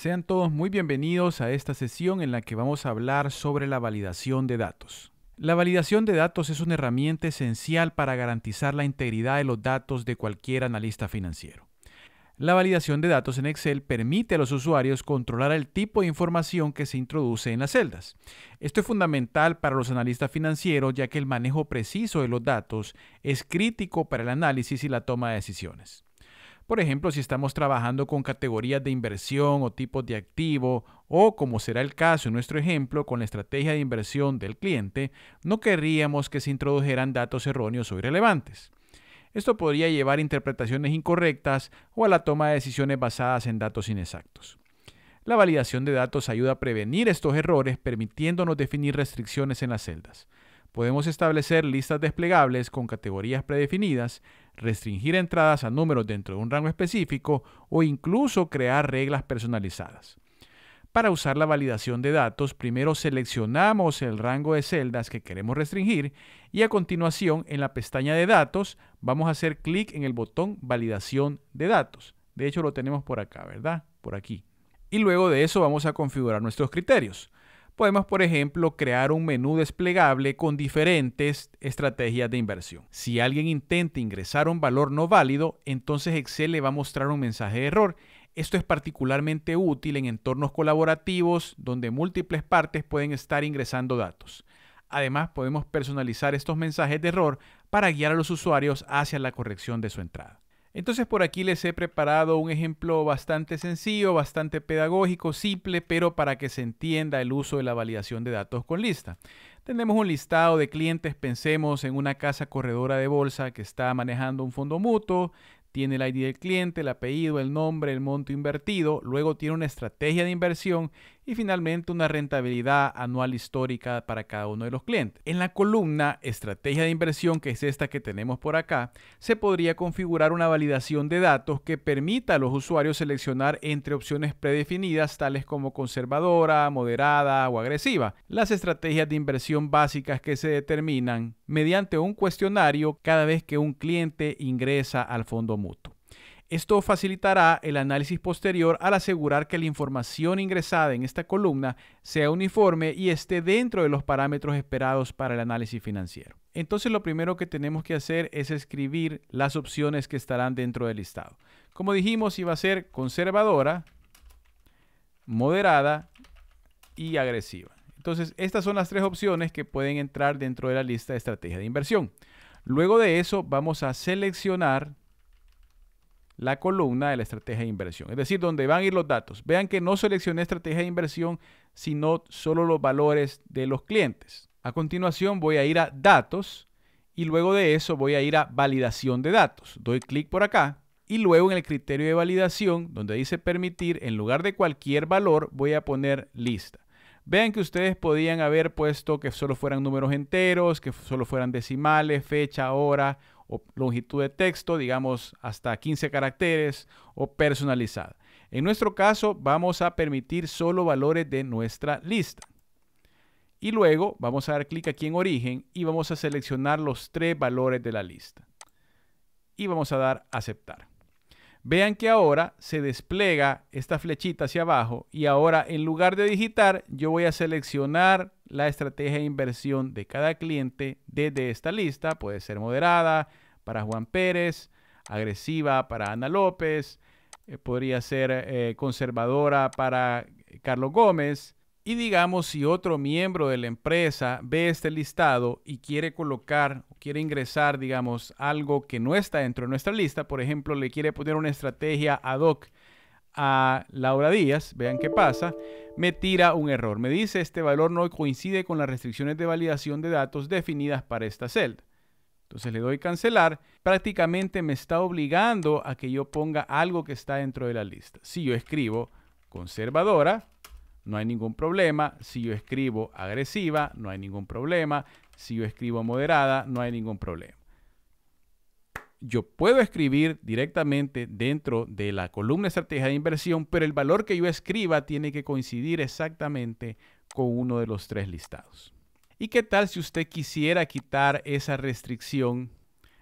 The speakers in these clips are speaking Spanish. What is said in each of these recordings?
Sean todos muy bienvenidos a esta sesión en la que vamos a hablar sobre la validación de datos. La validación de datos es una herramienta esencial para garantizar la integridad de los datos de cualquier analista financiero. La validación de datos en Excel permite a los usuarios controlar el tipo de información que se introduce en las celdas. Esto es fundamental para los analistas financieros ya que el manejo preciso de los datos es crítico para el análisis y la toma de decisiones. Por ejemplo, si estamos trabajando con categorías de inversión o tipos de activo, o como será el caso en nuestro ejemplo con la estrategia de inversión del cliente, no querríamos que se introdujeran datos erróneos o irrelevantes. Esto podría llevar a interpretaciones incorrectas o a la toma de decisiones basadas en datos inexactos. La validación de datos ayuda a prevenir estos errores permitiéndonos definir restricciones en las celdas. Podemos establecer listas desplegables con categorías predefinidas, restringir entradas a números dentro de un rango específico o incluso crear reglas personalizadas. Para usar la validación de datos, primero seleccionamos el rango de celdas que queremos restringir y a continuación en la pestaña de datos vamos a hacer clic en el botón validación de datos. De hecho lo tenemos por acá, ¿verdad? Por aquí. Y luego de eso vamos a configurar nuestros criterios podemos, por ejemplo, crear un menú desplegable con diferentes estrategias de inversión. Si alguien intenta ingresar un valor no válido, entonces Excel le va a mostrar un mensaje de error. Esto es particularmente útil en entornos colaborativos donde múltiples partes pueden estar ingresando datos. Además, podemos personalizar estos mensajes de error para guiar a los usuarios hacia la corrección de su entrada. Entonces por aquí les he preparado un ejemplo bastante sencillo, bastante pedagógico, simple, pero para que se entienda el uso de la validación de datos con lista. Tenemos un listado de clientes, pensemos en una casa corredora de bolsa que está manejando un fondo mutuo, tiene el ID del cliente, el apellido, el nombre, el monto invertido, luego tiene una estrategia de inversión y finalmente una rentabilidad anual histórica para cada uno de los clientes. En la columna estrategia de inversión, que es esta que tenemos por acá, se podría configurar una validación de datos que permita a los usuarios seleccionar entre opciones predefinidas tales como conservadora, moderada o agresiva. Las estrategias de inversión básicas que se determinan mediante un cuestionario cada vez que un cliente ingresa al fondo mutuo. Esto facilitará el análisis posterior al asegurar que la información ingresada en esta columna sea uniforme y esté dentro de los parámetros esperados para el análisis financiero. Entonces lo primero que tenemos que hacer es escribir las opciones que estarán dentro del listado. Como dijimos, iba a ser conservadora, moderada y agresiva. Entonces, estas son las tres opciones que pueden entrar dentro de la lista de estrategia de inversión. Luego de eso, vamos a seleccionar la columna de la estrategia de inversión. Es decir, donde van a ir los datos. Vean que no seleccioné estrategia de inversión, sino solo los valores de los clientes. A continuación voy a ir a datos y luego de eso voy a ir a validación de datos. Doy clic por acá y luego en el criterio de validación, donde dice permitir, en lugar de cualquier valor voy a poner lista. Vean que ustedes podían haber puesto que solo fueran números enteros, que solo fueran decimales, fecha, hora o longitud de texto, digamos hasta 15 caracteres o personalizada. En nuestro caso vamos a permitir solo valores de nuestra lista. Y luego vamos a dar clic aquí en origen y vamos a seleccionar los tres valores de la lista. Y vamos a dar aceptar. Vean que ahora se despliega esta flechita hacia abajo y ahora en lugar de digitar yo voy a seleccionar la estrategia de inversión de cada cliente desde esta lista. Puede ser moderada para Juan Pérez, agresiva para Ana López, eh, podría ser eh, conservadora para Carlos Gómez, y digamos si otro miembro de la empresa ve este listado y quiere colocar quiere ingresar, digamos, algo que no está dentro de nuestra lista, por ejemplo, le quiere poner una estrategia ad hoc a Laura Díaz, vean qué pasa, me tira un error. Me dice este valor no coincide con las restricciones de validación de datos definidas para esta celda. Entonces le doy cancelar, prácticamente me está obligando a que yo ponga algo que está dentro de la lista. Si yo escribo conservadora, no hay ningún problema. Si yo escribo agresiva, no hay ningún problema. Si yo escribo moderada, no hay ningún problema. Yo puedo escribir directamente dentro de la columna estrategia de inversión, pero el valor que yo escriba tiene que coincidir exactamente con uno de los tres listados. ¿Y qué tal si usted quisiera quitar esa restricción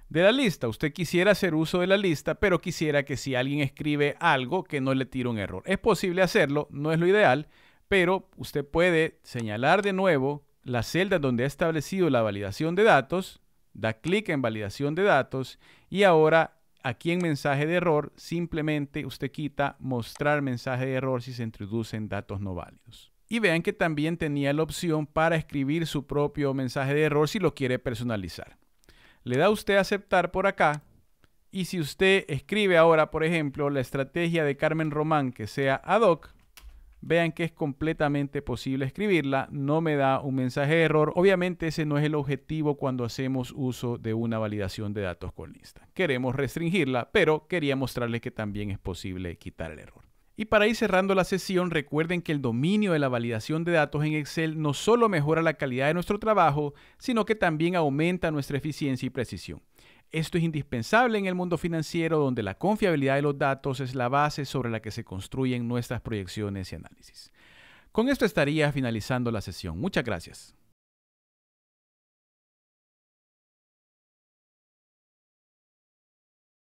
de la lista. Usted quisiera hacer uso de la lista, pero quisiera que si alguien escribe algo que no le tire un error. Es posible hacerlo, no es lo ideal, pero usted puede señalar de nuevo la celda donde ha establecido la validación de datos, da clic en validación de datos y ahora aquí en mensaje de error simplemente usted quita mostrar mensaje de error si se introducen datos no válidos. Y vean que también tenía la opción para escribir su propio mensaje de error si lo quiere personalizar. Le da usted aceptar por acá y si usted escribe ahora, por ejemplo, la estrategia de Carmen Román que sea ad hoc, vean que es completamente posible escribirla, no me da un mensaje de error. Obviamente ese no es el objetivo cuando hacemos uso de una validación de datos con lista. Queremos restringirla, pero quería mostrarles que también es posible quitar el error. Y para ir cerrando la sesión, recuerden que el dominio de la validación de datos en Excel no solo mejora la calidad de nuestro trabajo, sino que también aumenta nuestra eficiencia y precisión. Esto es indispensable en el mundo financiero donde la confiabilidad de los datos es la base sobre la que se construyen nuestras proyecciones y análisis. Con esto estaría finalizando la sesión. Muchas gracias.